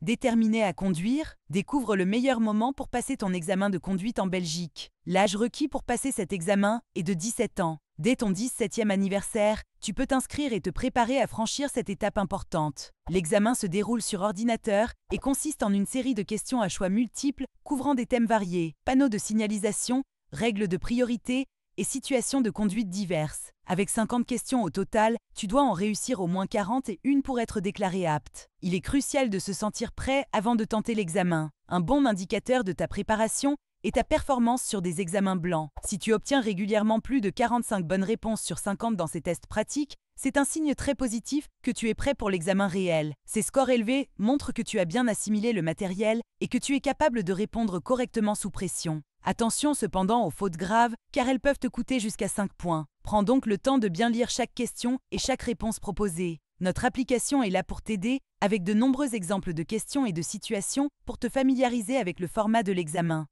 Déterminé à conduire, découvre le meilleur moment pour passer ton examen de conduite en Belgique. L'âge requis pour passer cet examen est de 17 ans. Dès ton 17e anniversaire, tu peux t'inscrire et te préparer à franchir cette étape importante. L'examen se déroule sur ordinateur et consiste en une série de questions à choix multiples couvrant des thèmes variés, panneaux de signalisation, règles de priorité, et situations de conduite diverses. Avec 50 questions au total, tu dois en réussir au moins 40 et une pour être déclaré apte. Il est crucial de se sentir prêt avant de tenter l'examen. Un bon indicateur de ta préparation est ta performance sur des examens blancs. Si tu obtiens régulièrement plus de 45 bonnes réponses sur 50 dans ces tests pratiques, c'est un signe très positif que tu es prêt pour l'examen réel. Ces scores élevés montrent que tu as bien assimilé le matériel et que tu es capable de répondre correctement sous pression. Attention cependant aux fautes graves, car elles peuvent te coûter jusqu'à 5 points. Prends donc le temps de bien lire chaque question et chaque réponse proposée. Notre application est là pour t'aider, avec de nombreux exemples de questions et de situations, pour te familiariser avec le format de l'examen.